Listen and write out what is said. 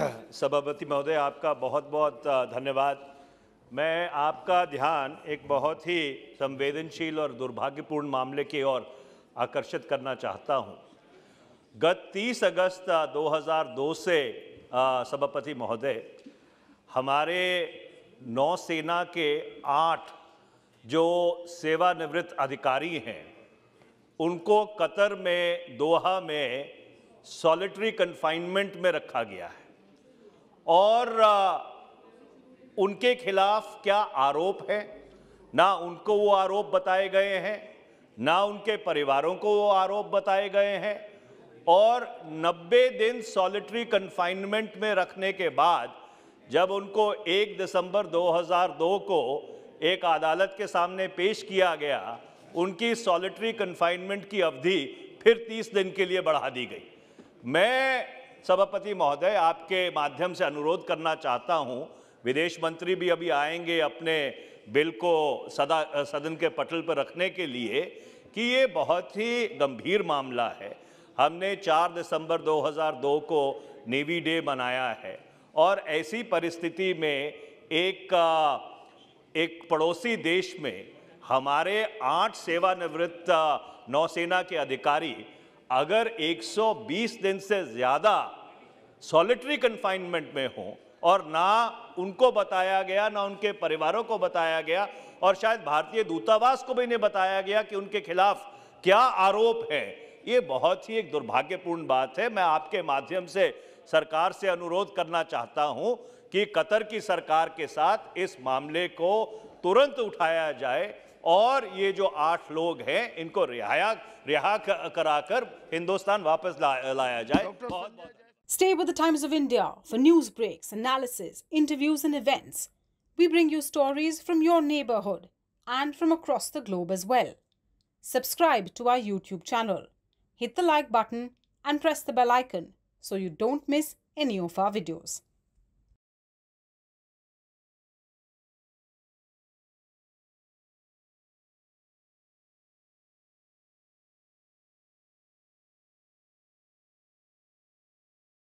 सभापति महोदय आपका बहुत बहुत धन्यवाद मैं आपका ध्यान एक बहुत ही संवेदनशील और दुर्भाग्यपूर्ण मामले की ओर आकर्षित करना चाहता हूं। गत 30 अगस्त 2002 से सभापति महोदय हमारे नौसेना के आठ जो सेवानिवृत्त अधिकारी हैं उनको कतर में दोहा में सॉलिटरी कन्फाइनमेंट में रखा गया है और उनके खिलाफ क्या आरोप है ना उनको वो आरोप बताए गए हैं ना उनके परिवारों को वो आरोप बताए गए हैं और 90 दिन सॉलिटरी कन्फाइनमेंट में रखने के बाद जब उनको 1 दिसंबर 2002 को एक अदालत के सामने पेश किया गया उनकी सॉलिटरी कन्फाइनमेंट की अवधि फिर 30 दिन के लिए बढ़ा दी गई मैं सभापति महोदय आपके माध्यम से अनुरोध करना चाहता हूं विदेश मंत्री भी अभी आएंगे अपने बिल को सदा सदन के पटल पर रखने के लिए कि ये बहुत ही गंभीर मामला है हमने 4 दिसंबर 2002 को नेवी डे मनाया है और ऐसी परिस्थिति में एक एक पड़ोसी देश में हमारे आठ सेवानिवृत्त नौसेना के अधिकारी अगर 120 दिन से ज़्यादा सॉलिटरी कन्फाइनमेंट में हो और ना उनको बताया गया ना उनके परिवारों को बताया गया और शायद भारतीय दूतावास को भी नहीं बताया गया कि उनके खिलाफ क्या आरोप है ये बहुत ही एक दुर्भाग्यपूर्ण बात है मैं आपके माध्यम से सरकार से अनुरोध करना चाहता हूं कि कतर की सरकार के साथ इस मामले को तुरंत उठाया जाए और ये जो आठ लोग हैं इनको रिहाया रिहा कराकर हिंदुस्तान वापस ला, लाया जाए Stay with the Times of India for news breaks, analysis, interviews and events. We bring you stories from your neighborhood and from across the globe as well. Subscribe to our YouTube channel. Hit the like button and press the bell icon so you don't miss any of our videos.